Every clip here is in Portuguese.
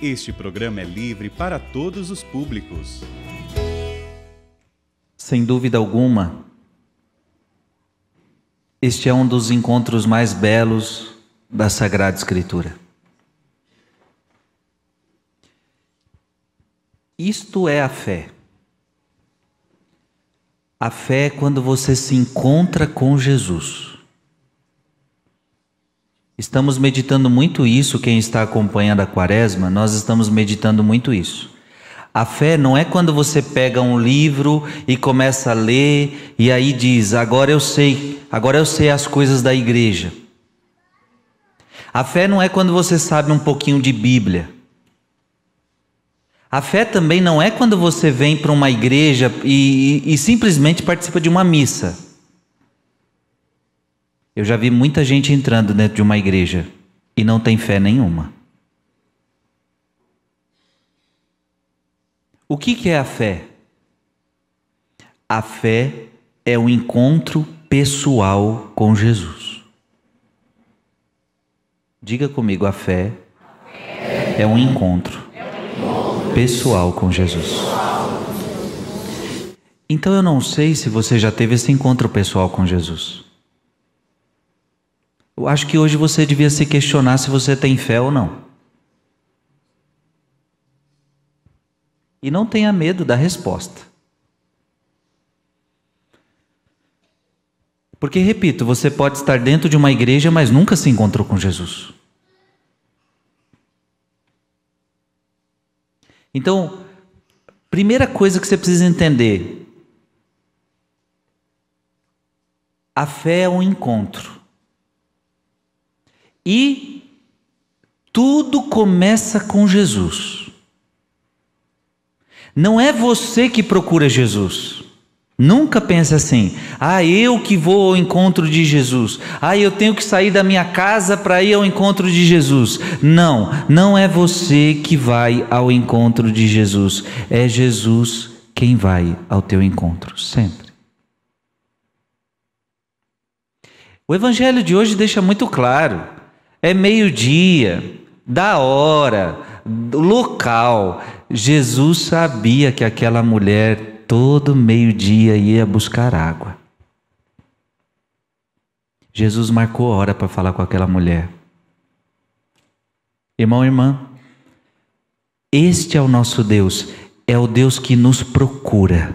Este programa é livre para todos os públicos. Sem dúvida alguma, este é um dos encontros mais belos da Sagrada Escritura. Isto é a fé. A fé é quando você se encontra com Jesus. Estamos meditando muito isso, quem está acompanhando a quaresma, nós estamos meditando muito isso. A fé não é quando você pega um livro e começa a ler e aí diz: agora eu sei, agora eu sei as coisas da igreja. A fé não é quando você sabe um pouquinho de Bíblia. A fé também não é quando você vem para uma igreja e, e, e simplesmente participa de uma missa. Eu já vi muita gente entrando dentro de uma igreja e não tem fé nenhuma. O que, que é a fé? A fé é o um encontro pessoal com Jesus. Diga comigo, a fé é um encontro pessoal com Jesus. Então eu não sei se você já teve esse encontro pessoal com Jesus. Eu acho que hoje você devia se questionar se você tem fé ou não. E não tenha medo da resposta. Porque, repito, você pode estar dentro de uma igreja, mas nunca se encontrou com Jesus. Então, primeira coisa que você precisa entender: a fé é um encontro. E tudo começa com Jesus. Não é você que procura Jesus. Nunca pense assim: ah, eu que vou ao encontro de Jesus. Ah, eu tenho que sair da minha casa para ir ao encontro de Jesus. Não, não é você que vai ao encontro de Jesus. É Jesus quem vai ao teu encontro, sempre. O evangelho de hoje deixa muito claro é meio-dia, da hora, do local. Jesus sabia que aquela mulher todo meio-dia ia buscar água. Jesus marcou a hora para falar com aquela mulher. Irmão, irmã, este é o nosso Deus, é o Deus que nos procura,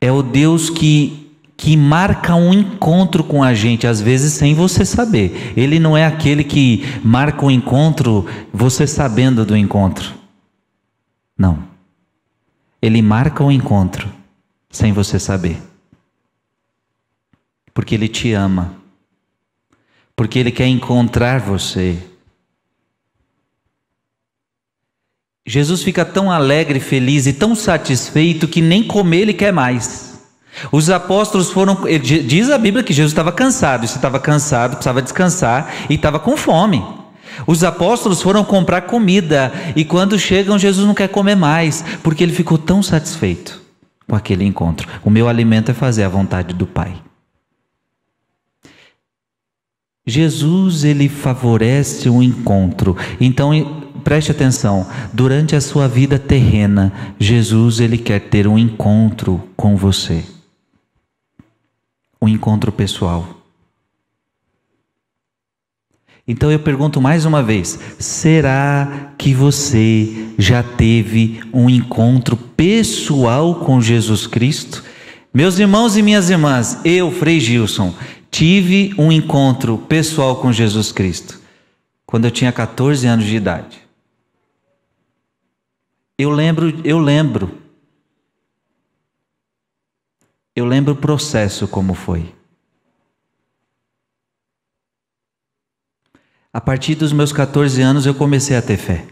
é o Deus que que marca um encontro com a gente, às vezes sem você saber. Ele não é aquele que marca o um encontro você sabendo do encontro. Não. Ele marca o um encontro sem você saber. Porque ele te ama. Porque ele quer encontrar você. Jesus fica tão alegre, feliz e tão satisfeito que nem comer ele quer mais. Os apóstolos foram. Eh, diz a Bíblia que Jesus estava cansado. E se estava cansado, precisava descansar e estava com fome. Os apóstolos foram comprar comida. E quando chegam, Jesus não quer comer mais, porque ele ficou tão satisfeito com aquele encontro. O meu alimento é fazer a vontade do Pai. Jesus ele favorece o um encontro. Então preste atenção, durante a sua vida terrena, Jesus ele quer ter um encontro com você um encontro pessoal. Então eu pergunto mais uma vez: será que você já teve um encontro pessoal com Jesus Cristo? Meus irmãos e minhas irmãs, eu, Frei Gilson, tive um encontro pessoal com Jesus Cristo quando eu tinha 14 anos de idade. Eu lembro, eu lembro eu lembro o processo como foi. A partir dos meus 14 anos eu comecei a ter fé.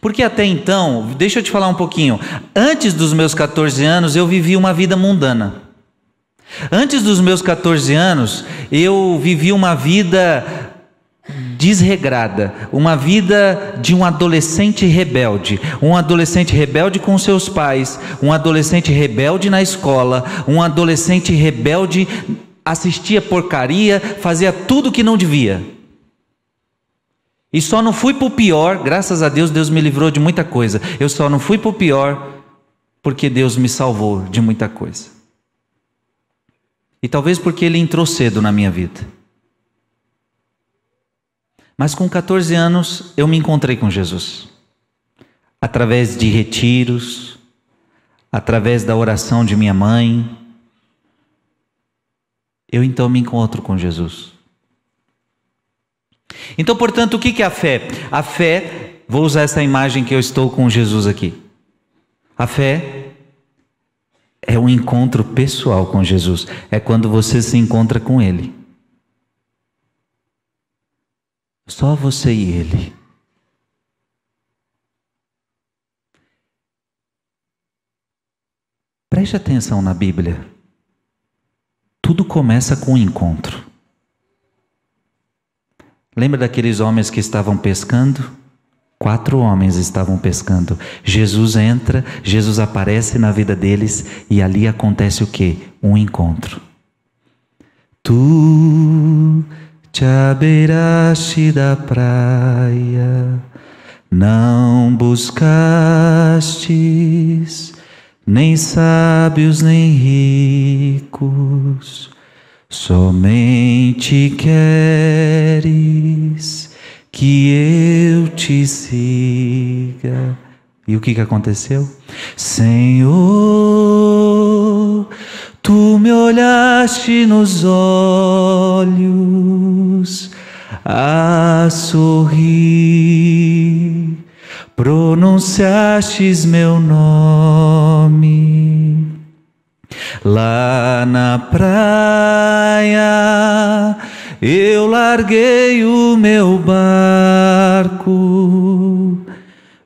Porque até então, deixa eu te falar um pouquinho, antes dos meus 14 anos eu vivi uma vida mundana. Antes dos meus 14 anos, eu vivi uma vida desregrada, uma vida de um adolescente rebelde, um adolescente rebelde com seus pais, um adolescente rebelde na escola, um adolescente rebelde assistia porcaria, fazia tudo que não devia. E só não fui para o pior, graças a Deus, Deus me livrou de muita coisa. Eu só não fui para o pior porque Deus me salvou de muita coisa. E talvez porque Ele entrou cedo na minha vida. Mas com 14 anos eu me encontrei com Jesus. Através de retiros, através da oração de minha mãe, eu então me encontro com Jesus. Então, portanto, o que é a fé? A fé, vou usar essa imagem que eu estou com Jesus aqui. A fé é um encontro pessoal com Jesus, é quando você se encontra com Ele. Só você e ele. Preste atenção na Bíblia. Tudo começa com um encontro. Lembra daqueles homens que estavam pescando? Quatro homens estavam pescando. Jesus entra, Jesus aparece na vida deles e ali acontece o quê? Um encontro. Tu te abeiraste da praia, não buscastes nem sábios nem ricos, somente queres que eu te siga. E o que, que aconteceu? Senhor, Tu me olhaste nos olhos a sorrir, pronunciastes meu nome lá na praia. Eu larguei o meu barco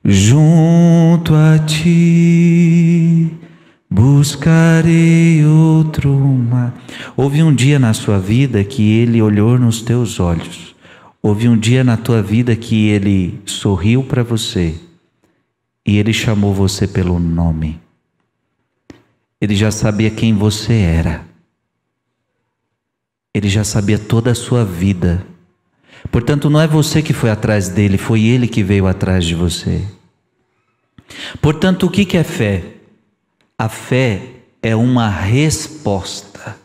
junto a ti buscarei outro mar. Houve um dia na sua vida que ele olhou nos teus olhos. Houve um dia na tua vida que ele sorriu para você e ele chamou você pelo nome. Ele já sabia quem você era. Ele já sabia toda a sua vida. Portanto, não é você que foi atrás dele, foi ele que veio atrás de você. Portanto, o que é fé? A fé é uma resposta.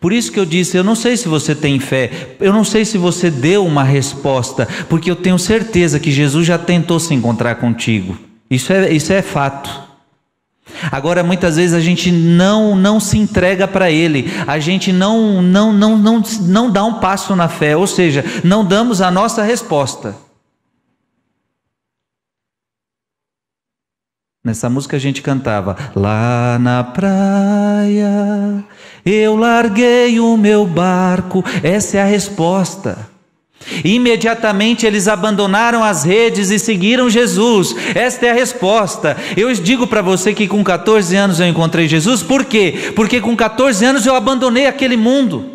Por isso que eu disse, eu não sei se você tem fé, eu não sei se você deu uma resposta, porque eu tenho certeza que Jesus já tentou se encontrar contigo. Isso é, isso é fato. Agora muitas vezes a gente não não se entrega para ele, a gente não não não não não dá um passo na fé, ou seja, não damos a nossa resposta. Nessa música a gente cantava Lá na praia eu larguei o meu barco. Essa é a resposta. Imediatamente eles abandonaram as redes e seguiram Jesus. Esta é a resposta. Eu digo para você que com 14 anos eu encontrei Jesus, por quê? Porque com 14 anos eu abandonei aquele mundo.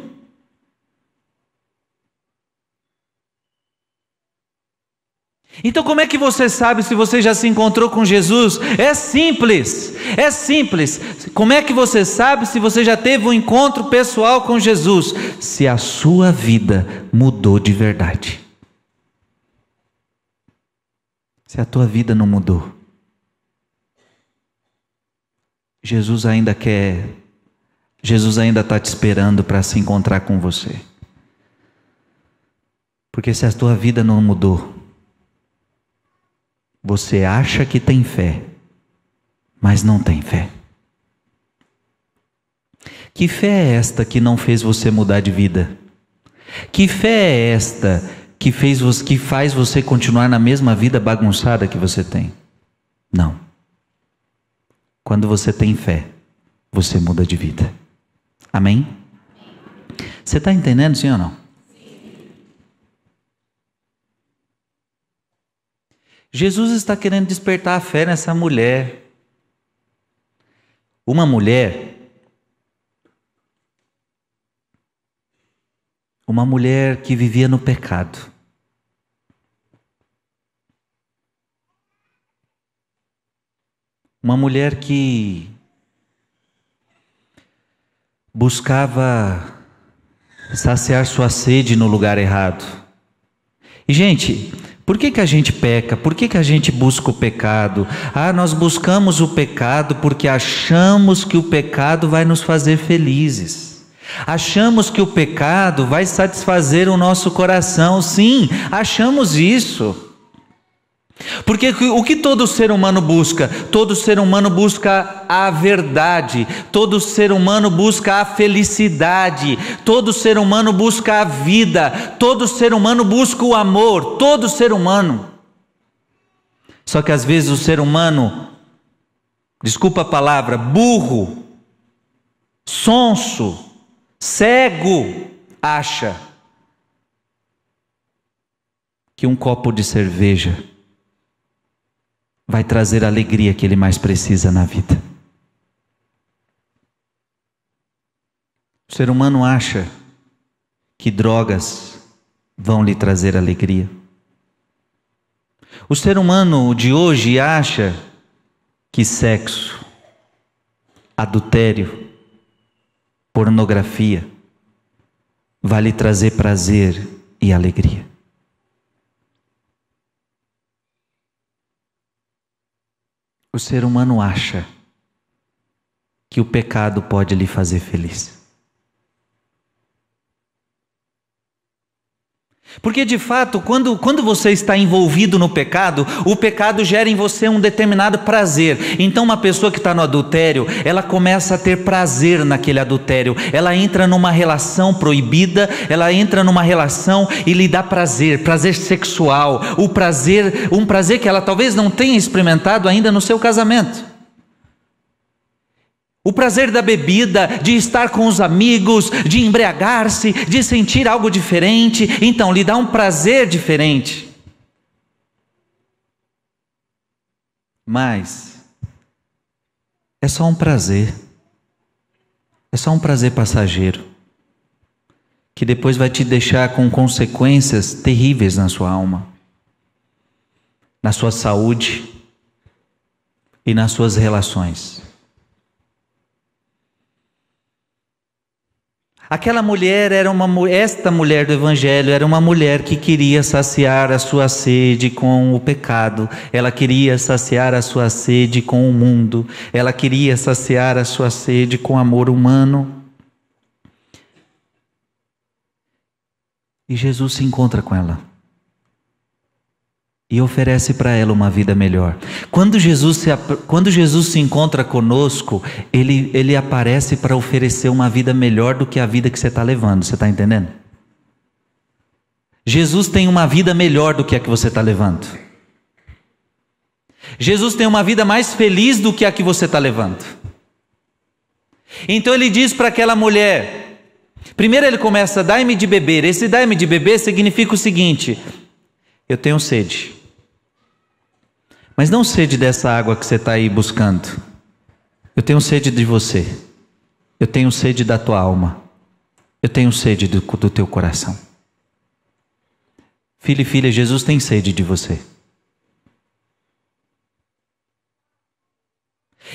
Então, como é que você sabe se você já se encontrou com Jesus? É simples, é simples. Como é que você sabe se você já teve um encontro pessoal com Jesus? Se a sua vida mudou de verdade. Se a tua vida não mudou. Jesus ainda quer, Jesus ainda está te esperando para se encontrar com você. Porque se a tua vida não mudou, você acha que tem fé, mas não tem fé. Que fé é esta que não fez você mudar de vida? Que fé é esta que, fez, que faz você continuar na mesma vida bagunçada que você tem? Não. Quando você tem fé, você muda de vida. Amém? Você está entendendo, sim ou não? Jesus está querendo despertar a fé nessa mulher. Uma mulher. Uma mulher que vivia no pecado. Uma mulher que buscava saciar sua sede no lugar errado. E, gente, por que, que a gente peca? Por que, que a gente busca o pecado? Ah, nós buscamos o pecado porque achamos que o pecado vai nos fazer felizes. Achamos que o pecado vai satisfazer o nosso coração. Sim, achamos isso. Porque o que todo ser humano busca? Todo ser humano busca a verdade, todo ser humano busca a felicidade, todo ser humano busca a vida, todo ser humano busca o amor, todo ser humano. Só que às vezes o ser humano, desculpa a palavra, burro, sonso, cego, acha que um copo de cerveja vai trazer a alegria que ele mais precisa na vida. O ser humano acha que drogas vão lhe trazer alegria. O ser humano de hoje acha que sexo, adultério, pornografia vai lhe trazer prazer e alegria. o ser humano acha que o pecado pode lhe fazer feliz. Porque de fato, quando, quando você está envolvido no pecado, o pecado gera em você um determinado prazer. Então, uma pessoa que está no adultério, ela começa a ter prazer naquele adultério, ela entra numa relação proibida, ela entra numa relação e lhe dá prazer, prazer sexual, o prazer, um prazer que ela talvez não tenha experimentado ainda no seu casamento. O prazer da bebida, de estar com os amigos, de embriagar-se, de sentir algo diferente, então lhe dá um prazer diferente. Mas é só um prazer. É só um prazer passageiro que depois vai te deixar com consequências terríveis na sua alma, na sua saúde e nas suas relações. Aquela mulher era uma esta mulher do evangelho era uma mulher que queria saciar a sua sede com o pecado. Ela queria saciar a sua sede com o mundo. Ela queria saciar a sua sede com amor humano. E Jesus se encontra com ela e oferece para ela uma vida melhor. Quando Jesus se, quando Jesus se encontra conosco, ele, ele aparece para oferecer uma vida melhor do que a vida que você está levando, você está entendendo? Jesus tem uma vida melhor do que a que você está levando. Jesus tem uma vida mais feliz do que a que você está levando. Então ele diz para aquela mulher: primeiro ele começa, dai-me de beber. Esse dai-me de beber significa o seguinte: eu tenho sede. Mas não sede dessa água que você está aí buscando. Eu tenho sede de você. Eu tenho sede da tua alma. Eu tenho sede do, do teu coração. Filho e filha, Jesus tem sede de você.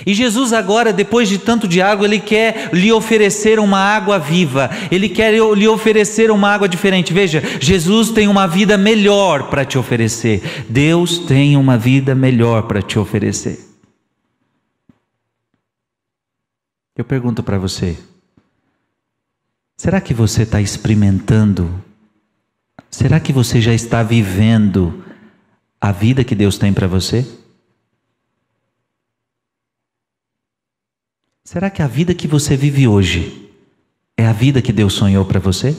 E Jesus, agora, depois de tanto de água, ele quer lhe oferecer uma água viva, ele quer lhe oferecer uma água diferente. Veja, Jesus tem uma vida melhor para te oferecer, Deus tem uma vida melhor para te oferecer. Eu pergunto para você: será que você está experimentando? Será que você já está vivendo a vida que Deus tem para você? Será que a vida que você vive hoje é a vida que Deus sonhou para você?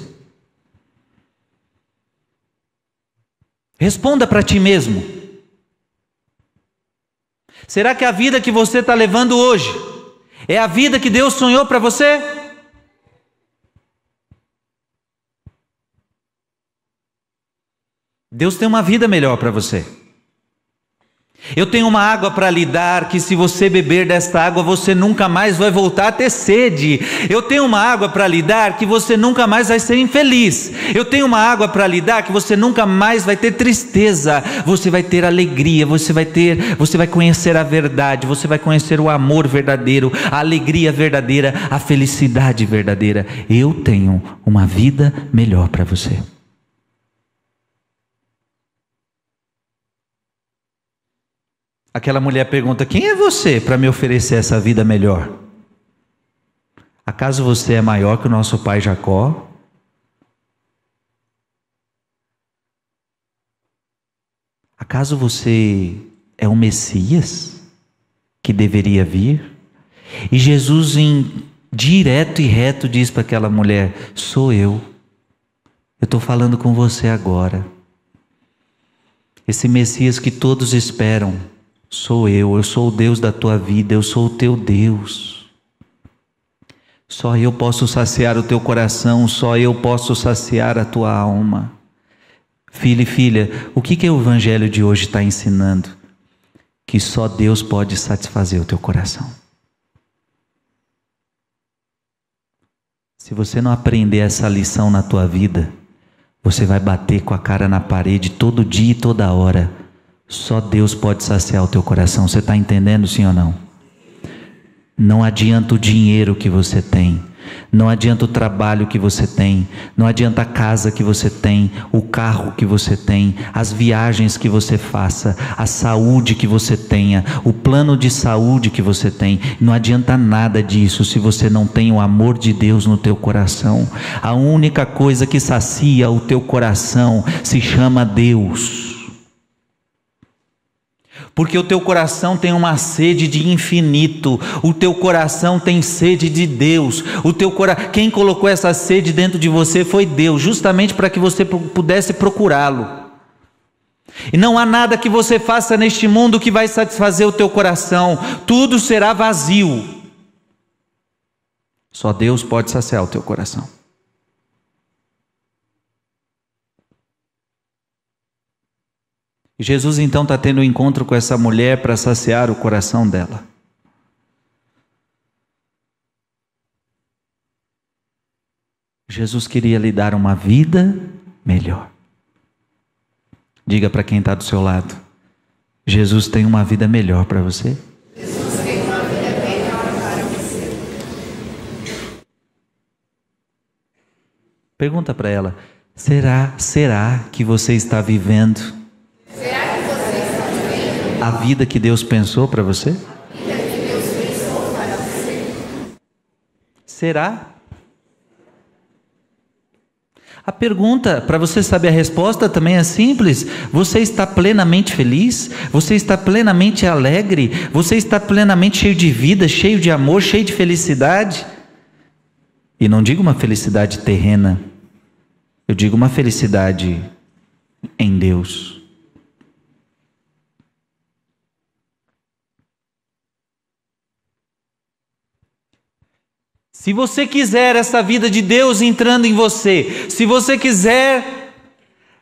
Responda para ti mesmo. Será que a vida que você está levando hoje é a vida que Deus sonhou para você? Deus tem uma vida melhor para você. Eu tenho uma água para lhe dar que se você beber desta água você nunca mais vai voltar a ter sede. Eu tenho uma água para lhe dar que você nunca mais vai ser infeliz. Eu tenho uma água para lhe dar que você nunca mais vai ter tristeza. Você vai ter alegria, você vai ter, você vai conhecer a verdade, você vai conhecer o amor verdadeiro, a alegria verdadeira, a felicidade verdadeira. Eu tenho uma vida melhor para você. Aquela mulher pergunta: Quem é você para me oferecer essa vida melhor? Acaso você é maior que o nosso pai Jacó? Acaso você é o Messias que deveria vir? E Jesus, em direto e reto, diz para aquela mulher: Sou eu. Eu estou falando com você agora. Esse Messias que todos esperam Sou eu, eu sou o Deus da tua vida, eu sou o teu Deus. Só eu posso saciar o teu coração, só eu posso saciar a tua alma. Filho e filha, o que, que o Evangelho de hoje está ensinando? Que só Deus pode satisfazer o teu coração. Se você não aprender essa lição na tua vida, você vai bater com a cara na parede todo dia e toda hora só Deus pode saciar o teu coração. Você está entendendo, sim ou não? Não adianta o dinheiro que você tem. Não adianta o trabalho que você tem, não adianta a casa que você tem, o carro que você tem, as viagens que você faça, a saúde que você tenha, o plano de saúde que você tem. Não adianta nada disso se você não tem o amor de Deus no teu coração. A única coisa que sacia o teu coração se chama Deus porque o teu coração tem uma sede de infinito, o teu coração tem sede de Deus, o teu cora... quem colocou essa sede dentro de você foi Deus, justamente para que você pudesse procurá-lo. E não há nada que você faça neste mundo que vai satisfazer o teu coração, tudo será vazio. Só Deus pode saciar o teu coração. Jesus então está tendo um encontro com essa mulher para saciar o coração dela. Jesus queria lhe dar uma vida melhor. Diga para quem está do seu lado: Jesus tem uma vida melhor para você. Jesus tem uma vida melhor para você. Pergunta para ela: será, será que você está vivendo? Será que você está vivendo? A vida que Deus pensou para você? A vida que Deus pensou para você. Será? A pergunta, para você saber a resposta, também é simples. Você está plenamente feliz? Você está plenamente alegre? Você está plenamente cheio de vida, cheio de amor, cheio de felicidade? E não digo uma felicidade terrena, eu digo uma felicidade em Deus. Se você quiser essa vida de Deus entrando em você, se você quiser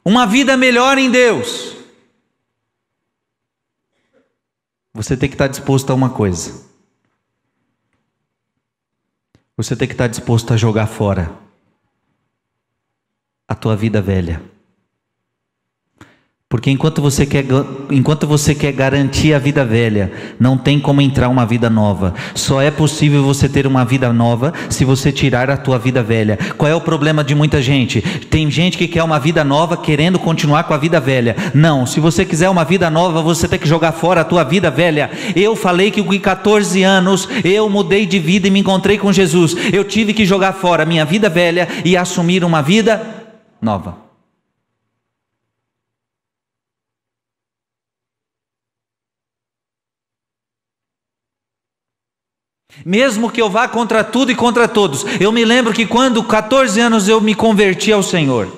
uma vida melhor em Deus, você tem que estar disposto a uma coisa. Você tem que estar disposto a jogar fora a tua vida velha. Porque enquanto você, quer, enquanto você quer garantir a vida velha, não tem como entrar uma vida nova. Só é possível você ter uma vida nova se você tirar a tua vida velha. Qual é o problema de muita gente? Tem gente que quer uma vida nova querendo continuar com a vida velha. Não, se você quiser uma vida nova, você tem que jogar fora a tua vida velha. Eu falei que com 14 anos eu mudei de vida e me encontrei com Jesus. Eu tive que jogar fora a minha vida velha e assumir uma vida nova. Mesmo que eu vá contra tudo e contra todos. Eu me lembro que quando 14 anos eu me converti ao Senhor.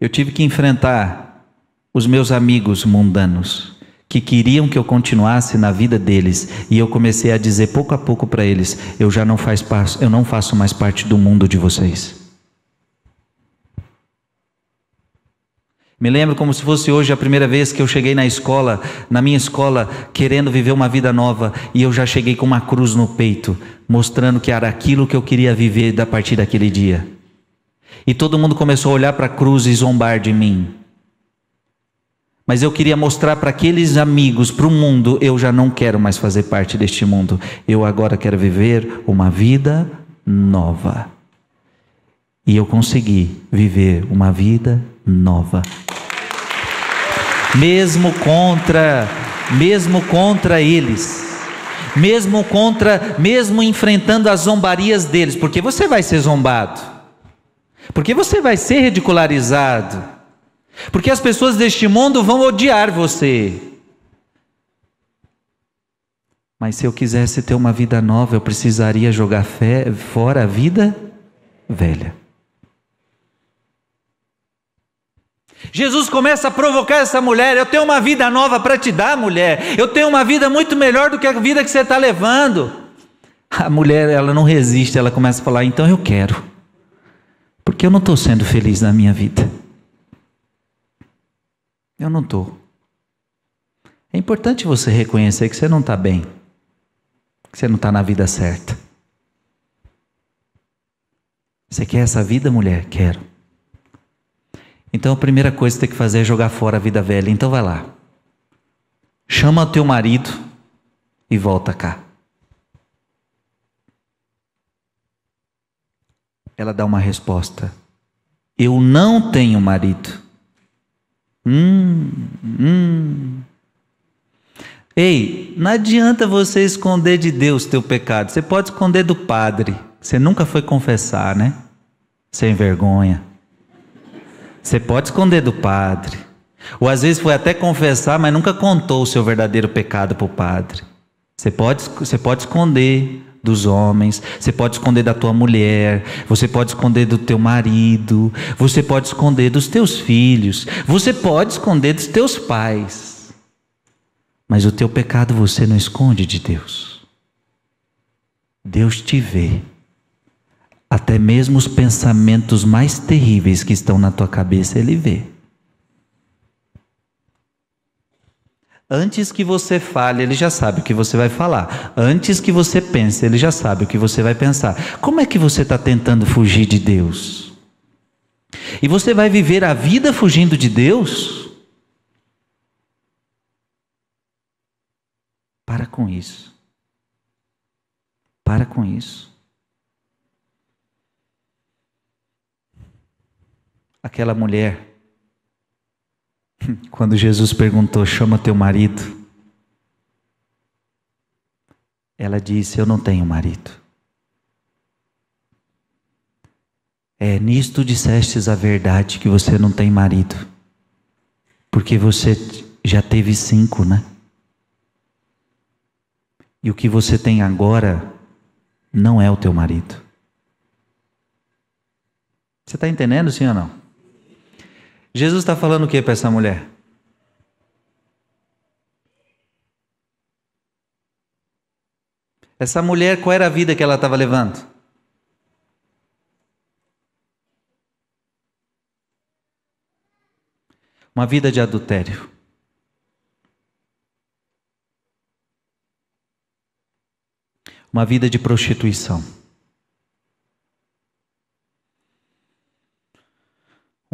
Eu tive que enfrentar os meus amigos mundanos que queriam que eu continuasse na vida deles, e eu comecei a dizer pouco a pouco para eles: eu já não, eu não faço mais parte do mundo de vocês. Me lembro como se fosse hoje a primeira vez que eu cheguei na escola, na minha escola, querendo viver uma vida nova, e eu já cheguei com uma cruz no peito, mostrando que era aquilo que eu queria viver a partir daquele dia. E todo mundo começou a olhar para a cruz e zombar de mim. Mas eu queria mostrar para aqueles amigos, para o mundo, eu já não quero mais fazer parte deste mundo. Eu agora quero viver uma vida nova e eu consegui viver uma vida nova. Mesmo contra, mesmo contra eles, mesmo contra, mesmo enfrentando as zombarias deles, porque você vai ser zombado. Porque você vai ser ridicularizado. Porque as pessoas deste mundo vão odiar você. Mas se eu quisesse ter uma vida nova, eu precisaria jogar fé, fora a vida velha. Jesus começa a provocar essa mulher: eu tenho uma vida nova para te dar, mulher. Eu tenho uma vida muito melhor do que a vida que você está levando. A mulher, ela não resiste, ela começa a falar: então eu quero, porque eu não estou sendo feliz na minha vida. Eu não estou. É importante você reconhecer que você não está bem, que você não está na vida certa. Você quer essa vida, mulher? Quero. Então a primeira coisa que você tem que fazer é jogar fora a vida velha. Então vai lá. Chama o teu marido e volta cá. Ela dá uma resposta. Eu não tenho marido. Hum, hum. Ei, não adianta você esconder de Deus teu pecado. Você pode esconder do padre. Você nunca foi confessar, né? Sem vergonha. Você pode esconder do padre. Ou às vezes foi até confessar, mas nunca contou o seu verdadeiro pecado para o padre. Você pode, você pode esconder dos homens, você pode esconder da tua mulher, você pode esconder do teu marido, você pode esconder dos teus filhos, você pode esconder dos teus pais. Mas o teu pecado você não esconde de Deus. Deus te vê. Até mesmo os pensamentos mais terríveis que estão na tua cabeça, Ele vê. Antes que você fale, ele já sabe o que você vai falar. Antes que você pense, ele já sabe o que você vai pensar. Como é que você está tentando fugir de Deus? E você vai viver a vida fugindo de Deus? Para com isso. Para com isso. aquela mulher, quando Jesus perguntou: chama teu marido, ela disse: Eu não tenho marido. É, nisto dissestes a verdade que você não tem marido, porque você já teve cinco, né? E o que você tem agora não é o teu marido. Você está entendendo, sim ou não? Jesus está falando o que para essa mulher? Essa mulher, qual era a vida que ela estava levando? Uma vida de adultério. Uma vida de prostituição.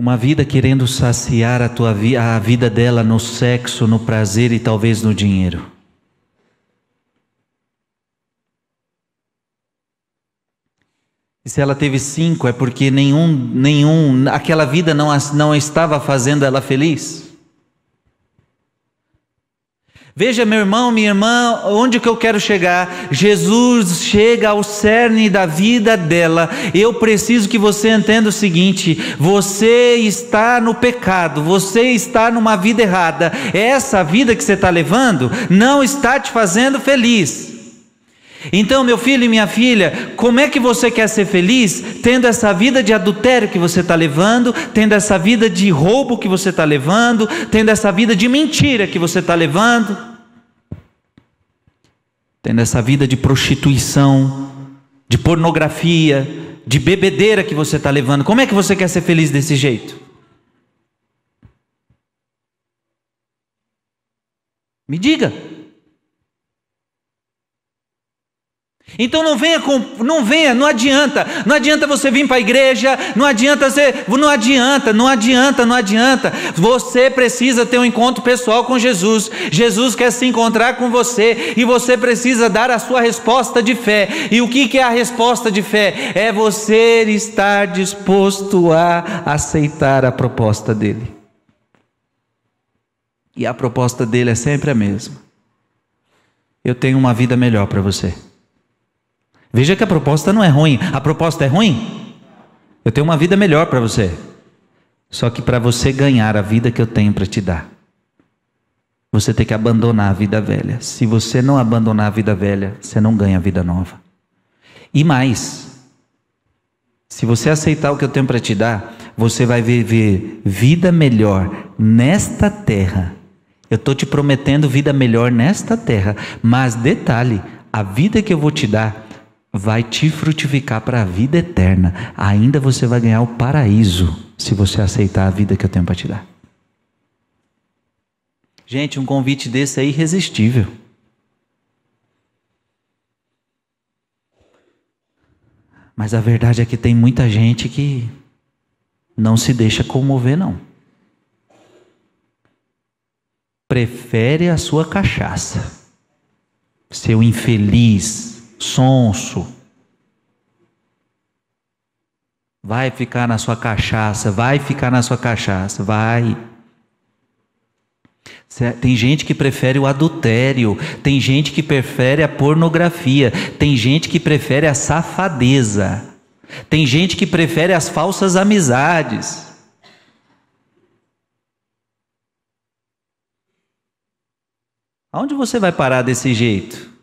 Uma vida querendo saciar a, tua vi a vida dela no sexo, no prazer e talvez no dinheiro. E se ela teve cinco, é porque nenhum, nenhum, aquela vida não, não estava fazendo ela feliz. Veja, meu irmão, minha irmã, onde que eu quero chegar? Jesus chega ao cerne da vida dela. Eu preciso que você entenda o seguinte: você está no pecado, você está numa vida errada. Essa vida que você está levando não está te fazendo feliz. Então, meu filho e minha filha, como é que você quer ser feliz tendo essa vida de adultério que você está levando, tendo essa vida de roubo que você está levando, tendo essa vida de mentira que você está levando, tendo essa vida de prostituição, de pornografia, de bebedeira que você está levando? Como é que você quer ser feliz desse jeito? Me diga. Então não venha, não venha, não adianta, não adianta você vir para a igreja, não adianta você, não adianta, não adianta, não adianta. Você precisa ter um encontro pessoal com Jesus. Jesus quer se encontrar com você e você precisa dar a sua resposta de fé. E o que, que é a resposta de fé? É você estar disposto a aceitar a proposta dele. E a proposta dele é sempre a mesma. Eu tenho uma vida melhor para você. Veja que a proposta não é ruim. A proposta é ruim? Eu tenho uma vida melhor para você. Só que para você ganhar a vida que eu tenho para te dar, você tem que abandonar a vida velha. Se você não abandonar a vida velha, você não ganha a vida nova. E mais, se você aceitar o que eu tenho para te dar, você vai viver vida melhor nesta terra. Eu estou te prometendo vida melhor nesta terra. Mas detalhe: a vida que eu vou te dar vai te frutificar para a vida eterna. Ainda você vai ganhar o paraíso se você aceitar a vida que eu tenho para te dar. Gente, um convite desse é irresistível. Mas a verdade é que tem muita gente que não se deixa comover, não. Prefere a sua cachaça, seu infeliz, sonso. Vai ficar na sua cachaça, vai ficar na sua cachaça, vai. Tem gente que prefere o adultério, tem gente que prefere a pornografia, tem gente que prefere a safadeza, tem gente que prefere as falsas amizades. Aonde você vai parar desse jeito?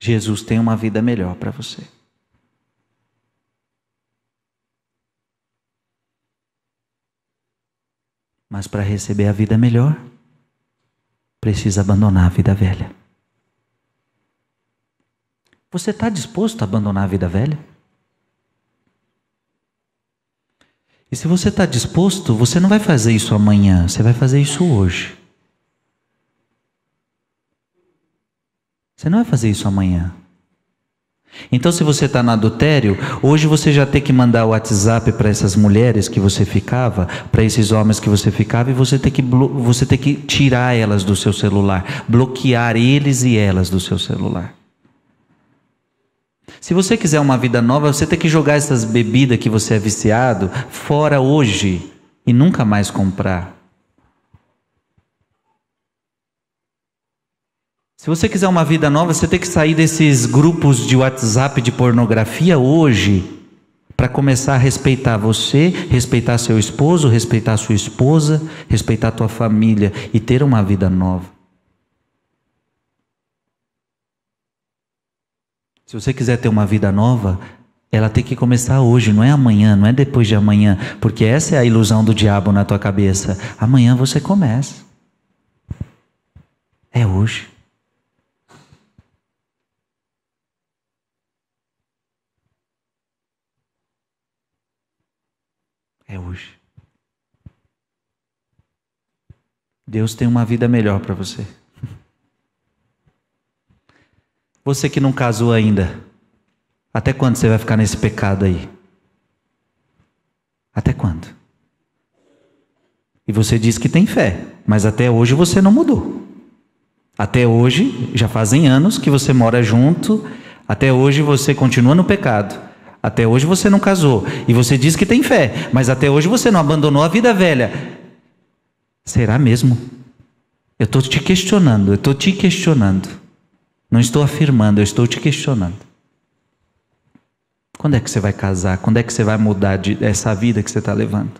Jesus tem uma vida melhor para você. Mas para receber a vida melhor, precisa abandonar a vida velha. Você está disposto a abandonar a vida velha? E se você está disposto, você não vai fazer isso amanhã, você vai fazer isso hoje. Você não vai fazer isso amanhã. Então, se você está no adultério, hoje você já tem que mandar o WhatsApp para essas mulheres que você ficava, para esses homens que você ficava, e você tem, que você tem que tirar elas do seu celular, bloquear eles e elas do seu celular. Se você quiser uma vida nova, você tem que jogar essas bebidas que você é viciado fora hoje e nunca mais comprar. Se você quiser uma vida nova, você tem que sair desses grupos de WhatsApp de pornografia hoje para começar a respeitar você, respeitar seu esposo, respeitar sua esposa, respeitar tua família e ter uma vida nova. Se você quiser ter uma vida nova, ela tem que começar hoje, não é amanhã, não é depois de amanhã, porque essa é a ilusão do diabo na tua cabeça. Amanhã você começa. É hoje. É hoje. Deus tem uma vida melhor para você. Você que não casou ainda, até quando você vai ficar nesse pecado aí? Até quando? E você diz que tem fé, mas até hoje você não mudou. Até hoje, já fazem anos que você mora junto, até hoje você continua no pecado. Até hoje você não casou e você diz que tem fé, mas até hoje você não abandonou a vida velha. Será mesmo? Eu estou te questionando, eu estou te questionando. Não estou afirmando, eu estou te questionando. Quando é que você vai casar? Quando é que você vai mudar de, essa vida que você está levando?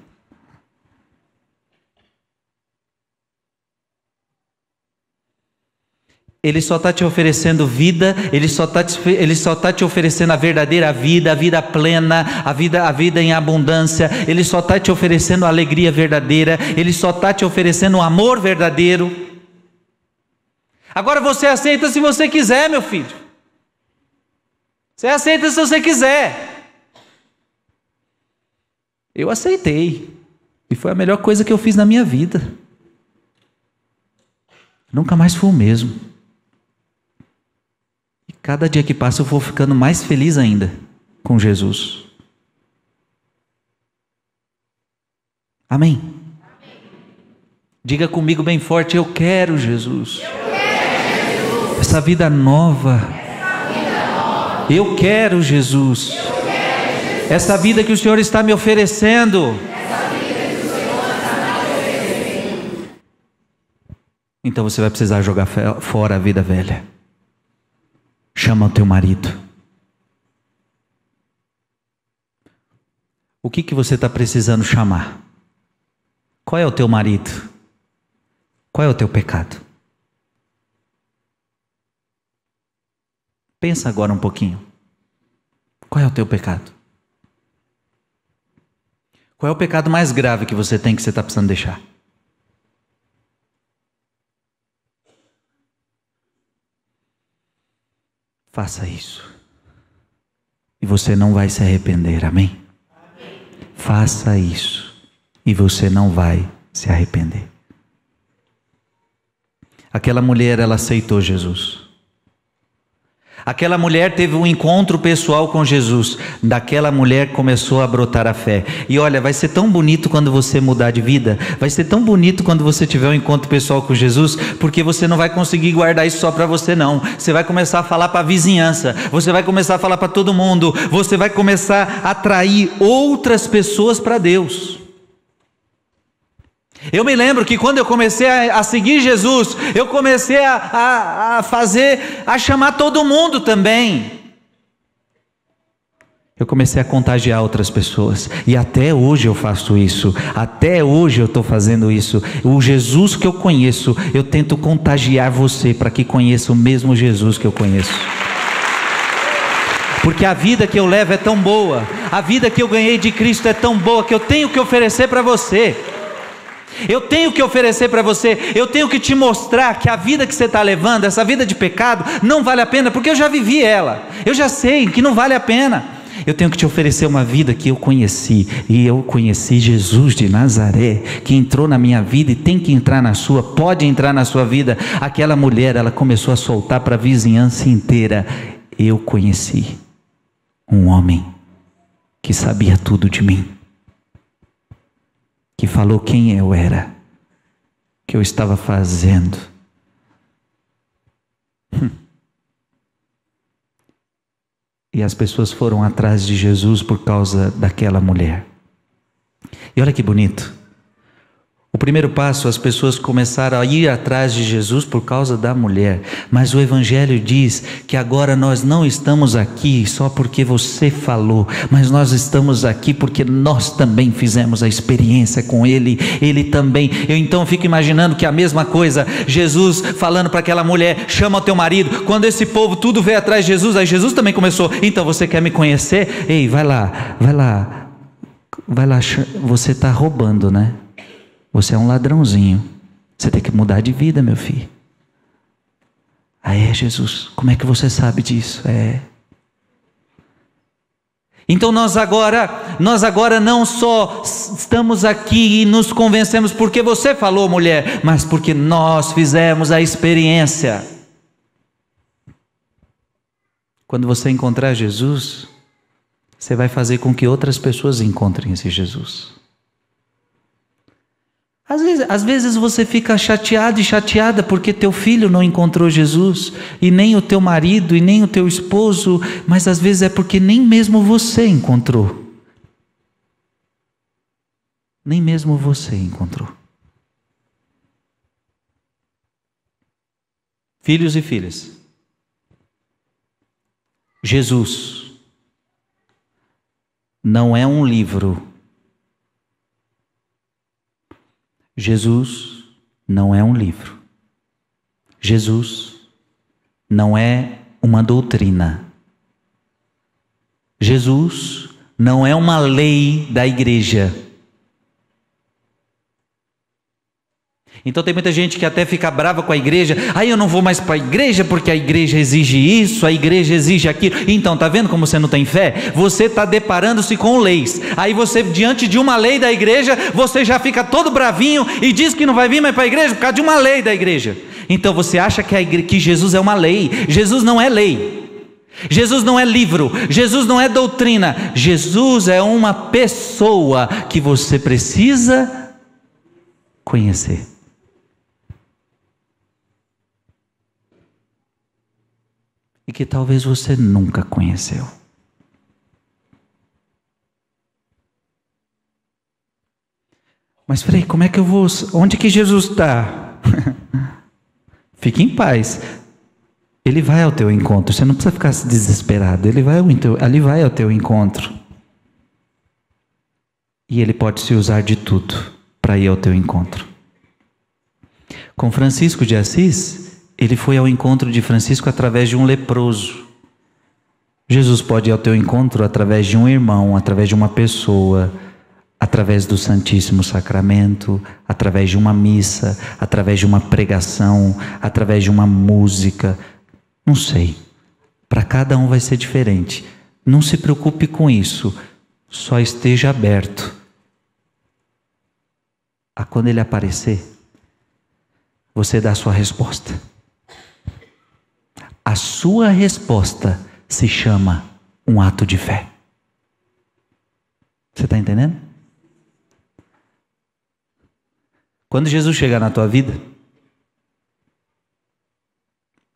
Ele só está te oferecendo vida, ele só está te, ele só tá te oferecendo a verdadeira vida, a vida plena, a vida, a vida em abundância, ele só está te oferecendo a alegria verdadeira, ele só está te oferecendo o amor verdadeiro. Agora você aceita se você quiser, meu filho. Você aceita se você quiser. Eu aceitei. E foi a melhor coisa que eu fiz na minha vida. Nunca mais fui o mesmo. Cada dia que passa eu vou ficando mais feliz ainda com Jesus. Amém? Amém. Diga comigo bem forte: Eu quero Jesus. Eu quero Jesus. Essa vida nova. eu quero Jesus. Essa vida que o Senhor está me oferecendo. Então você vai precisar jogar fora a vida velha chama o teu marido. O que, que você está precisando chamar? Qual é o teu marido? Qual é o teu pecado? Pensa agora um pouquinho. Qual é o teu pecado? Qual é o pecado mais grave que você tem que você está precisando deixar? faça isso. E você não vai se arrepender, amém? amém? Faça isso. E você não vai se arrepender. Aquela mulher, ela aceitou Jesus. Aquela mulher teve um encontro pessoal com Jesus. Daquela mulher começou a brotar a fé. E olha, vai ser tão bonito quando você mudar de vida. Vai ser tão bonito quando você tiver um encontro pessoal com Jesus, porque você não vai conseguir guardar isso só para você não. Você vai começar a falar para a vizinhança. Você vai começar a falar para todo mundo. Você vai começar a atrair outras pessoas para Deus. Eu me lembro que quando eu comecei a, a seguir Jesus, eu comecei a, a, a fazer, a chamar todo mundo também. Eu comecei a contagiar outras pessoas. E até hoje eu faço isso. Até hoje eu estou fazendo isso. O Jesus que eu conheço, eu tento contagiar você para que conheça o mesmo Jesus que eu conheço. Porque a vida que eu levo é tão boa. A vida que eu ganhei de Cristo é tão boa que eu tenho que oferecer para você. Eu tenho que oferecer para você, eu tenho que te mostrar que a vida que você está levando, essa vida de pecado, não vale a pena, porque eu já vivi ela. Eu já sei que não vale a pena. Eu tenho que te oferecer uma vida que eu conheci, e eu conheci Jesus de Nazaré, que entrou na minha vida e tem que entrar na sua, pode entrar na sua vida. Aquela mulher, ela começou a soltar para a vizinhança inteira. Eu conheci um homem que sabia tudo de mim que falou quem eu era, que eu estava fazendo. Hum. E as pessoas foram atrás de Jesus por causa daquela mulher. E olha que bonito. O primeiro passo, as pessoas começaram a ir atrás de Jesus por causa da mulher, mas o Evangelho diz que agora nós não estamos aqui só porque você falou, mas nós estamos aqui porque nós também fizemos a experiência com Ele, Ele também. Eu então fico imaginando que a mesma coisa, Jesus falando para aquela mulher: chama teu marido. Quando esse povo tudo veio atrás de Jesus, aí Jesus também começou: então você quer me conhecer? Ei, vai lá, vai lá, vai lá, você está roubando, né? Você é um ladrãozinho. Você tem que mudar de vida, meu filho. Ah, é, Jesus. Como é que você sabe disso? É. Então nós agora, nós agora não só estamos aqui e nos convencemos porque você falou, mulher, mas porque nós fizemos a experiência. Quando você encontrar Jesus, você vai fazer com que outras pessoas encontrem esse Jesus. Às vezes, às vezes você fica chateado e chateada porque teu filho não encontrou Jesus, e nem o teu marido, e nem o teu esposo, mas às vezes é porque nem mesmo você encontrou. Nem mesmo você encontrou. Filhos e filhas, Jesus não é um livro Jesus não é um livro. Jesus não é uma doutrina. Jesus não é uma lei da igreja. Então tem muita gente que até fica brava com a igreja. Aí ah, eu não vou mais para a igreja porque a igreja exige isso, a igreja exige aquilo. Então tá vendo como você não tem fé? Você está deparando-se com leis. Aí você diante de uma lei da igreja, você já fica todo bravinho e diz que não vai vir mais para a igreja por causa de uma lei da igreja. Então você acha que, que Jesus é uma lei? Jesus não é lei. Jesus não é livro, Jesus não é doutrina, Jesus é uma pessoa que você precisa conhecer. e que talvez você nunca conheceu. Mas peraí, como é que eu vou. Onde que Jesus está? Fique em paz. Ele vai ao teu encontro. Você não precisa ficar desesperado. Ele vai ao teu, ele vai ao teu encontro. E ele pode se usar de tudo para ir ao teu encontro. Com Francisco de Assis, ele foi ao encontro de Francisco através de um leproso. Jesus pode ir ao teu encontro através de um irmão, através de uma pessoa, através do Santíssimo Sacramento, através de uma missa, através de uma pregação, através de uma música. Não sei. Para cada um vai ser diferente. Não se preocupe com isso. Só esteja aberto a quando ele aparecer, você dá a sua resposta a sua resposta se chama um ato de fé. Você está entendendo? Quando Jesus chegar na tua vida,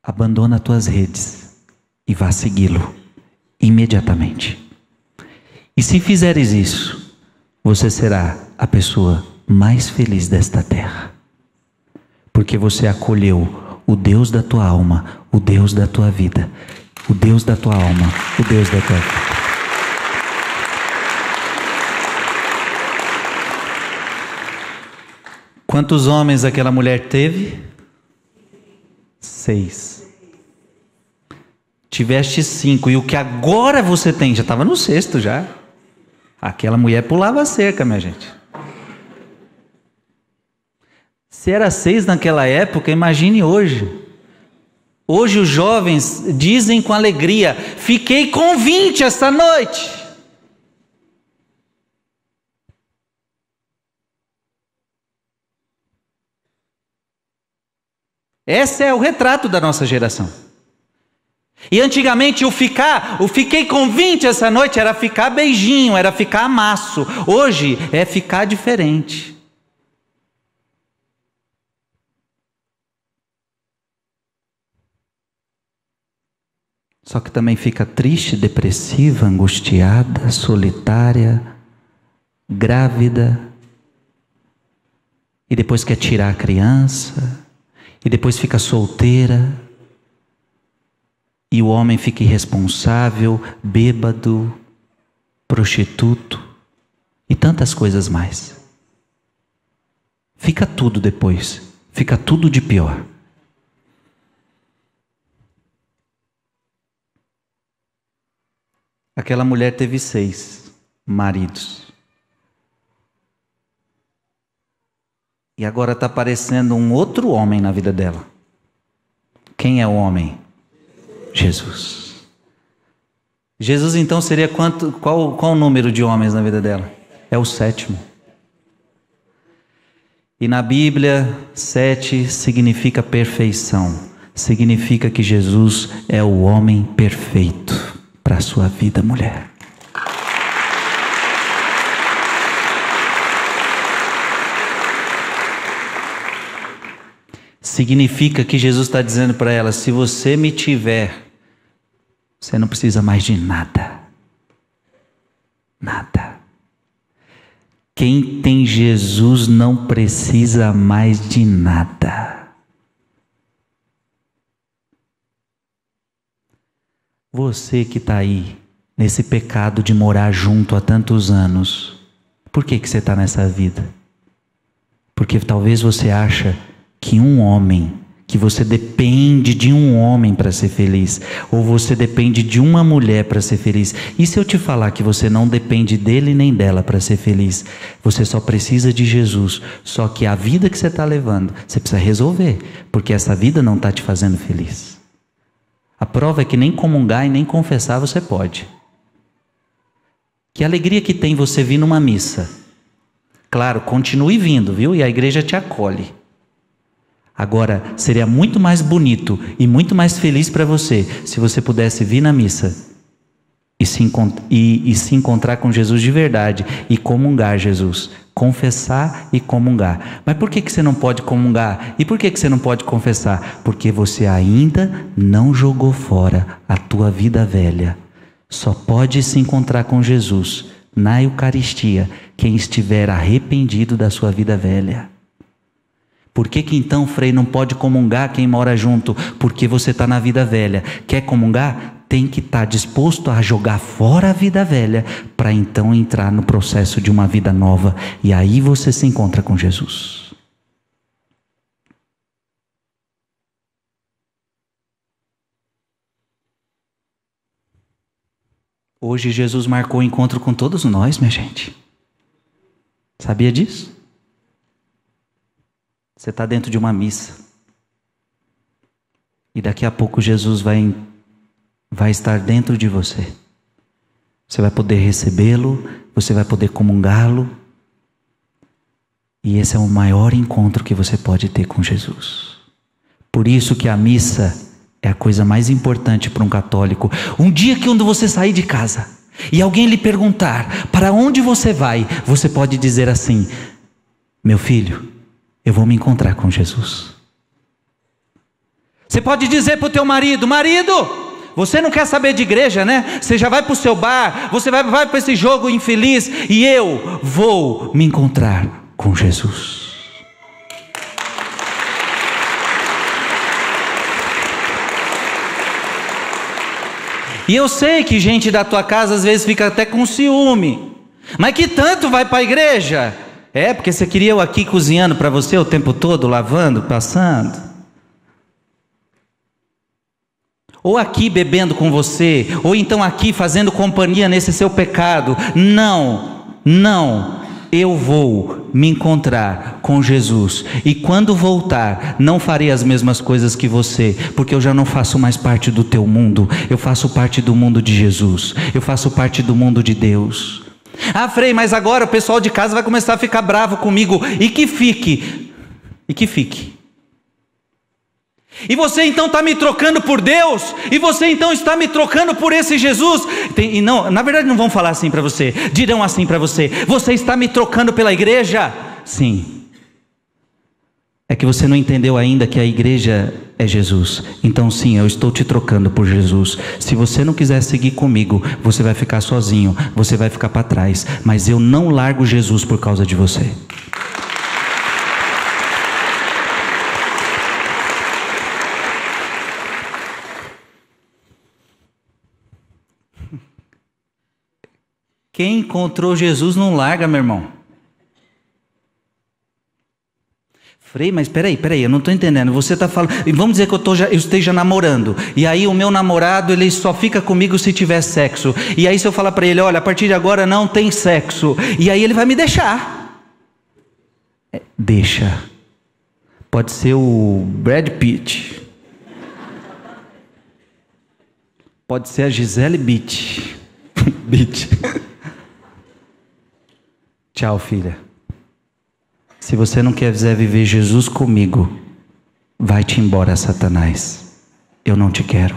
abandona as tuas redes e vá segui-lo imediatamente. E se fizeres isso, você será a pessoa mais feliz desta terra, porque você acolheu o Deus da tua alma, o Deus da tua vida, o Deus da tua alma, o Deus da tua vida. Quantos homens aquela mulher teve? Seis. Tiveste cinco, e o que agora você tem? Já estava no sexto já. Aquela mulher pulava a cerca, minha gente. Se era seis naquela época, imagine hoje. Hoje os jovens dizem com alegria: fiquei com 20 esta noite. Esse é o retrato da nossa geração. E antigamente o ficar, o fiquei com 20 essa noite, era ficar beijinho, era ficar amasso. Hoje é ficar diferente. Só que também fica triste, depressiva, angustiada, solitária, grávida. E depois quer tirar a criança. E depois fica solteira. E o homem fica irresponsável, bêbado, prostituto e tantas coisas mais. Fica tudo depois. Fica tudo de pior. Aquela mulher teve seis maridos. E agora está aparecendo um outro homem na vida dela. Quem é o homem? Jesus. Jesus então seria quanto, qual, qual o número de homens na vida dela? É o sétimo. E na Bíblia, sete significa perfeição, significa que Jesus é o homem perfeito para a sua vida, mulher. Significa que Jesus está dizendo para ela: se você me tiver, você não precisa mais de nada. Nada. Quem tem Jesus não precisa mais de nada. Você que está aí, nesse pecado de morar junto há tantos anos, por que, que você está nessa vida? Porque talvez você acha que um homem, que você depende de um homem para ser feliz, ou você depende de uma mulher para ser feliz. E se eu te falar que você não depende dele nem dela para ser feliz, você só precisa de Jesus. Só que a vida que você está levando, você precisa resolver, porque essa vida não está te fazendo feliz. A prova é que nem comungar e nem confessar você pode. Que alegria que tem você vir numa missa. Claro, continue vindo, viu? E a igreja te acolhe. Agora, seria muito mais bonito e muito mais feliz para você se você pudesse vir na missa e se, e, e se, encontrar com Jesus de verdade e comungar Jesus confessar e comungar. Mas por que, que você não pode comungar? E por que, que você não pode confessar? Porque você ainda não jogou fora a tua vida velha. Só pode se encontrar com Jesus na Eucaristia quem estiver arrependido da sua vida velha. Por que, que então, Frei, não pode comungar quem mora junto? Porque você está na vida velha. Quer comungar? tem que estar tá disposto a jogar fora a vida velha para então entrar no processo de uma vida nova. E aí você se encontra com Jesus. Hoje Jesus marcou o encontro com todos nós, minha gente. Sabia disso? Você está dentro de uma missa. E daqui a pouco Jesus vai vai estar dentro de você. Você vai poder recebê-lo, você vai poder comungá-lo. E esse é o maior encontro que você pode ter com Jesus. Por isso que a missa é a coisa mais importante para um católico. Um dia que quando você sair de casa e alguém lhe perguntar para onde você vai, você pode dizer assim: Meu filho, eu vou me encontrar com Jesus. Você pode dizer para o teu marido: Marido, você não quer saber de igreja, né? Você já vai para o seu bar, você vai, vai para esse jogo infeliz e eu vou me encontrar com Jesus. E eu sei que gente da tua casa às vezes fica até com ciúme. Mas que tanto vai para a igreja? É, porque você queria eu aqui cozinhando para você o tempo todo, lavando, passando. ou aqui bebendo com você, ou então aqui fazendo companhia nesse seu pecado. Não, não. Eu vou me encontrar com Jesus e quando voltar, não farei as mesmas coisas que você, porque eu já não faço mais parte do teu mundo, eu faço parte do mundo de Jesus, eu faço parte do mundo de Deus. Ah, Frei, mas agora o pessoal de casa vai começar a ficar bravo comigo e que fique, e que fique. E você então está me trocando por Deus? E você então está me trocando por esse Jesus? Tem, e não, na verdade não vão falar assim para você. Dirão assim para você: Você está me trocando pela igreja? Sim. É que você não entendeu ainda que a igreja é Jesus. Então sim, eu estou te trocando por Jesus. Se você não quiser seguir comigo, você vai ficar sozinho, você vai ficar para trás, mas eu não largo Jesus por causa de você. Quem encontrou Jesus não larga, meu irmão. Frei, mas peraí, peraí, eu não estou entendendo. Você está falando. Vamos dizer que eu, tô já, eu esteja namorando. E aí o meu namorado, ele só fica comigo se tiver sexo. E aí se eu falar para ele, olha, a partir de agora não tem sexo. E aí ele vai me deixar. É, deixa. Pode ser o Brad Pitt. Pode ser a Gisele Beach. Beach. Tchau, filha. Se você não quiser viver Jesus comigo, vai-te embora, Satanás. Eu não te quero.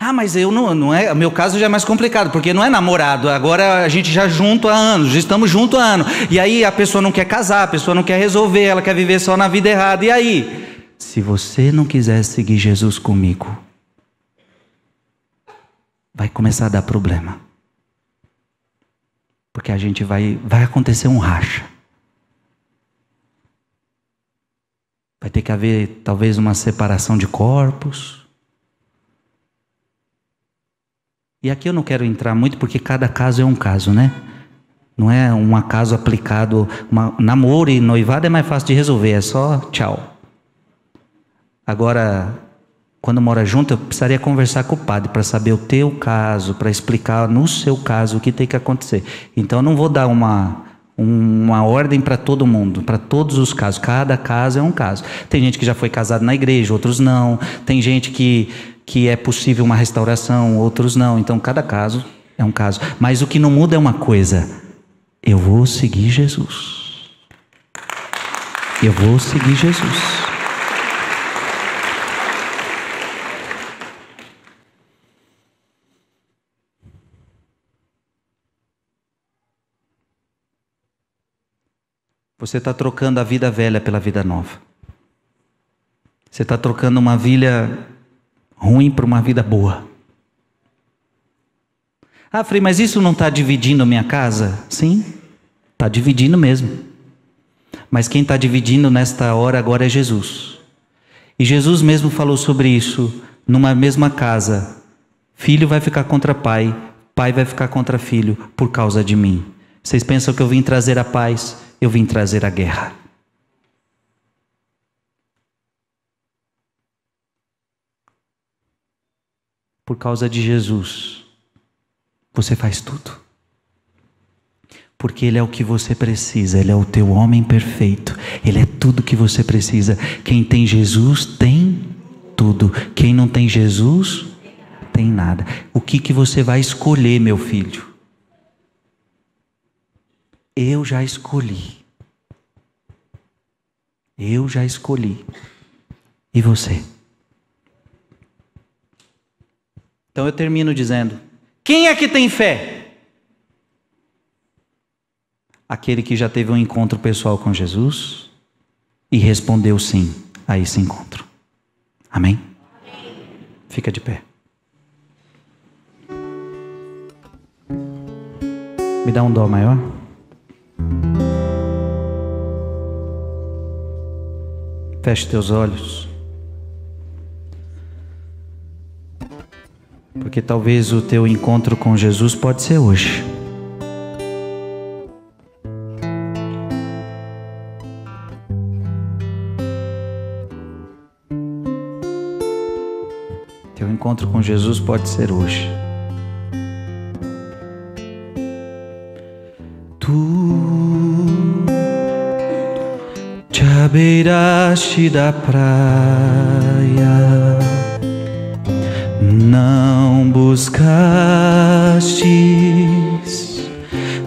Ah, mas eu não, não é. Meu caso já é mais complicado, porque não é namorado. Agora a gente já junto há anos, já estamos junto há anos. E aí a pessoa não quer casar, a pessoa não quer resolver, ela quer viver só na vida errada. E aí? Se você não quiser seguir Jesus comigo, vai começar a dar problema. Porque a gente vai, vai acontecer um racha. Vai ter que haver talvez uma separação de corpos. E aqui eu não quero entrar muito porque cada caso é um caso, né? Não é um acaso aplicado. Uma, namoro e noivado é mais fácil de resolver, é só tchau. Agora, quando mora junto, eu precisaria conversar com o padre para saber o teu caso, para explicar no seu caso o que tem que acontecer. Então eu não vou dar uma uma ordem para todo mundo, para todos os casos. Cada caso é um caso. Tem gente que já foi casado na igreja, outros não. Tem gente que que é possível uma restauração, outros não. Então cada caso é um caso. Mas o que não muda é uma coisa: eu vou seguir Jesus. Eu vou seguir Jesus. Você está trocando a vida velha pela vida nova. Você está trocando uma vida ruim por uma vida boa. Ah, Frei, mas isso não está dividindo minha casa? Sim, está dividindo mesmo. Mas quem está dividindo nesta hora agora é Jesus. E Jesus mesmo falou sobre isso numa mesma casa. Filho vai ficar contra pai, pai vai ficar contra filho por causa de mim. Vocês pensam que eu vim trazer a paz? eu vim trazer a guerra. Por causa de Jesus, você faz tudo. Porque Ele é o que você precisa, Ele é o teu homem perfeito, Ele é tudo que você precisa. Quem tem Jesus tem tudo, quem não tem Jesus tem nada. O que, que você vai escolher, meu filho? Eu já escolhi. Eu já escolhi. E você? Então eu termino dizendo: quem é que tem fé? Aquele que já teve um encontro pessoal com Jesus e respondeu sim a esse encontro. Amém? Fica de pé. Me dá um dó maior. Feche teus olhos. Porque talvez o teu encontro com Jesus pode ser hoje. Teu encontro com Jesus pode ser hoje. beiraste da praia, não buscastes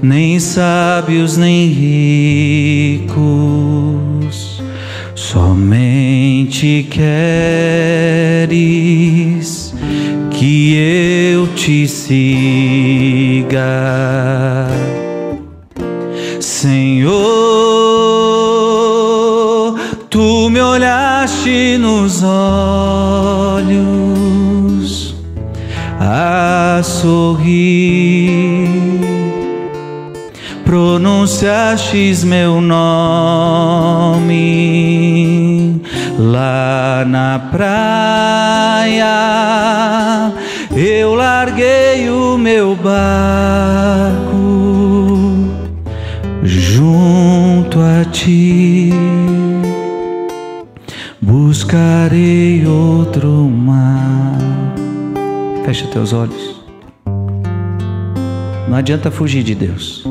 nem sábios nem ricos, somente queres que eu te siga, Senhor. meus olhos a sorrir. Pronunciastes meu nome lá na praia. Eu larguei o meu barco junto a ti buscarei outro mar. Fecha teus olhos. Não adianta fugir de Deus.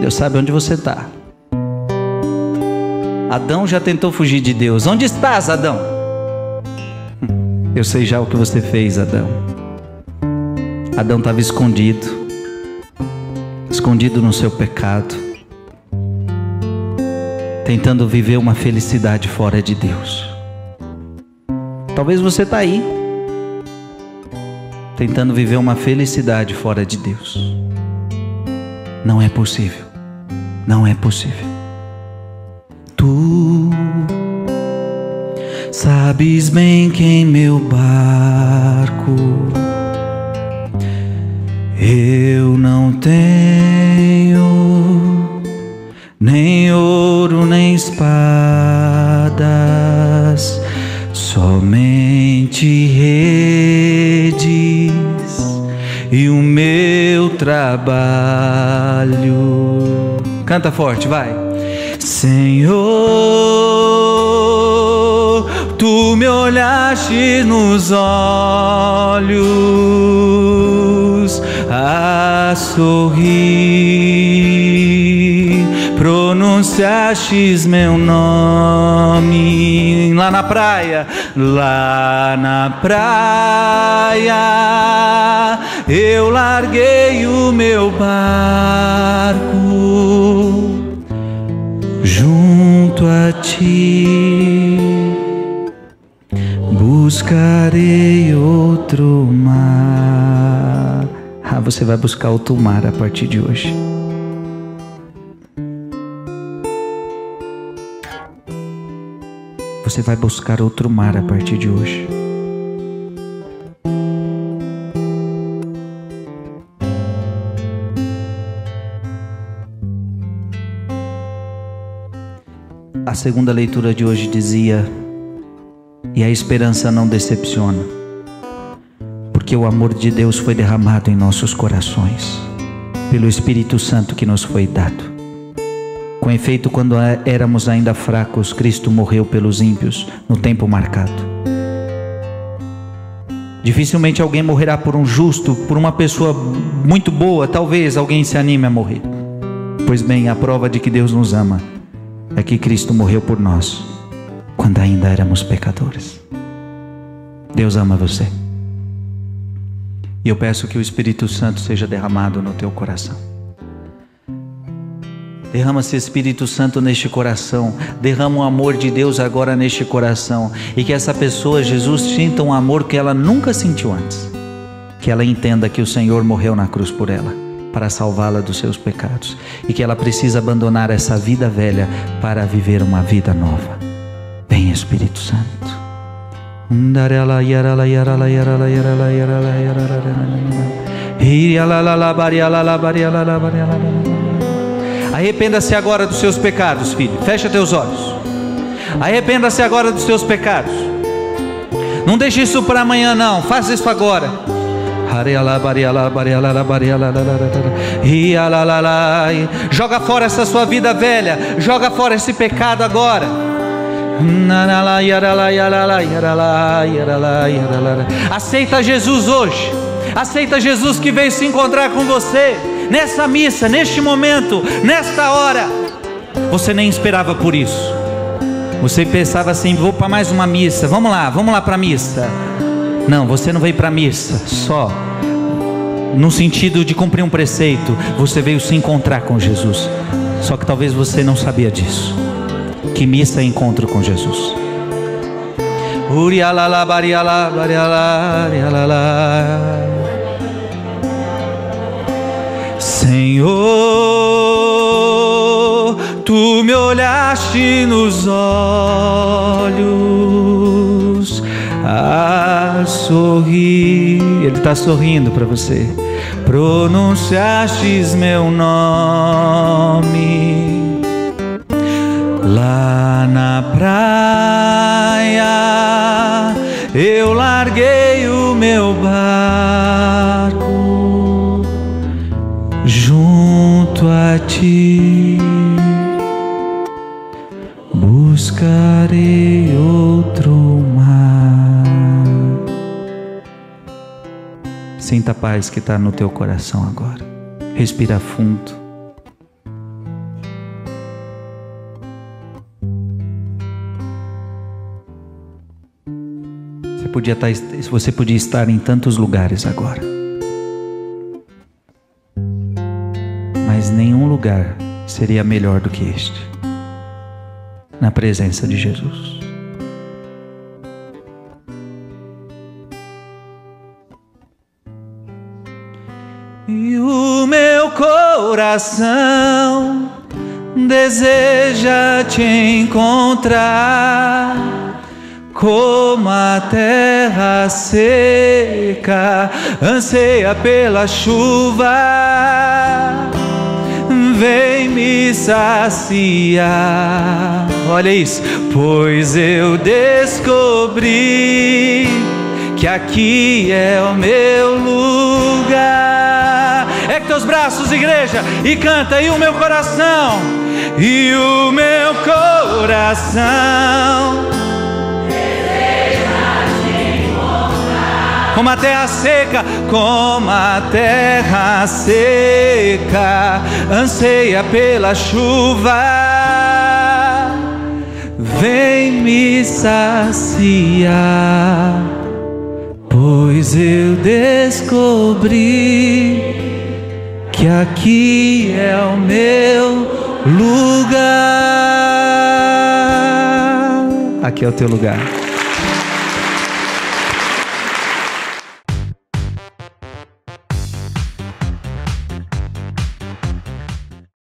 Deus sabe onde você está. Adão já tentou fugir de Deus. Onde estás, Adão? Eu sei já o que você fez, Adão. Adão estava escondido escondido no seu pecado tentando viver uma felicidade fora de Deus. Talvez você está aí, tentando viver uma felicidade fora de Deus. Não é possível, não é possível. Tu sabes bem quem meu barco eu não tenho nem ouro, nem espadas, somente redes e o meu trabalho. Canta forte, vai. Senhor, tu me olhaste nos olhos a sorrir pronunciastes meu nome lá na praia, lá na praia, eu larguei o meu barco junto a ti. Buscarei outro mar. Ah, você vai buscar outro mar a partir de hoje. você vai buscar outro mar a partir de hoje. A segunda leitura de hoje dizia: E a esperança não decepciona, porque o amor de Deus foi derramado em nossos corações, pelo Espírito Santo que nos foi dado. Com efeito, quando éramos ainda fracos, Cristo morreu pelos ímpios, no tempo marcado. Dificilmente alguém morrerá por um justo, por uma pessoa muito boa, talvez alguém se anime a morrer. Pois bem, a prova de que Deus nos ama é que Cristo morreu por nós, quando ainda éramos pecadores. Deus ama você. E eu peço que o Espírito Santo seja derramado no teu coração. Derrama-se Espírito Santo neste coração. Derrama o amor de Deus agora neste coração. E que essa pessoa, Jesus, sinta um amor que ela nunca sentiu antes. Que ela entenda que o Senhor morreu na cruz por ela, para salvá-la dos seus pecados. E que ela precisa abandonar essa vida velha para viver uma vida nova. Vem, Espírito Santo. Hum, Arrependa-se agora dos seus pecados, filho. Fecha teus olhos. Arrependa-se agora dos seus pecados. Não deixe isso para amanhã, não. Faça isso agora. Joga fora essa sua vida velha. Joga fora esse pecado agora. Aceita Jesus hoje. Aceita Jesus que veio se encontrar com você nessa missa, neste momento, nesta hora. Você nem esperava por isso. Você pensava assim: vou para mais uma missa, vamos lá, vamos lá para a missa. Não, você não veio para a missa só no sentido de cumprir um preceito, você veio se encontrar com Jesus. Só que talvez você não sabia disso. Que missa é encontro com Jesus. Urialala, bariala, bariala, bariala. Senhor, tu me olhaste nos olhos a sorrir. Ele está sorrindo para você. Pronunciaste meu nome lá na praia. Eu larguei o meu bar volto a ti, buscarei outro mar. Sinta a paz que está no teu coração agora. Respira fundo. Você podia tá estar, você podia estar em tantos lugares agora. mas nenhum lugar seria melhor do que este na presença de Jesus. E o meu coração deseja te encontrar, como a terra seca anseia pela chuva vem me saciar. Olha isso, pois eu descobri que aqui é o meu lugar. É que teus braços, igreja, e canta, e o meu coração, e o meu coração como a terra seca, como a terra seca, anseia pela chuva, vem me saciar, pois eu descobri que aqui é o meu lugar. Aqui é o teu lugar.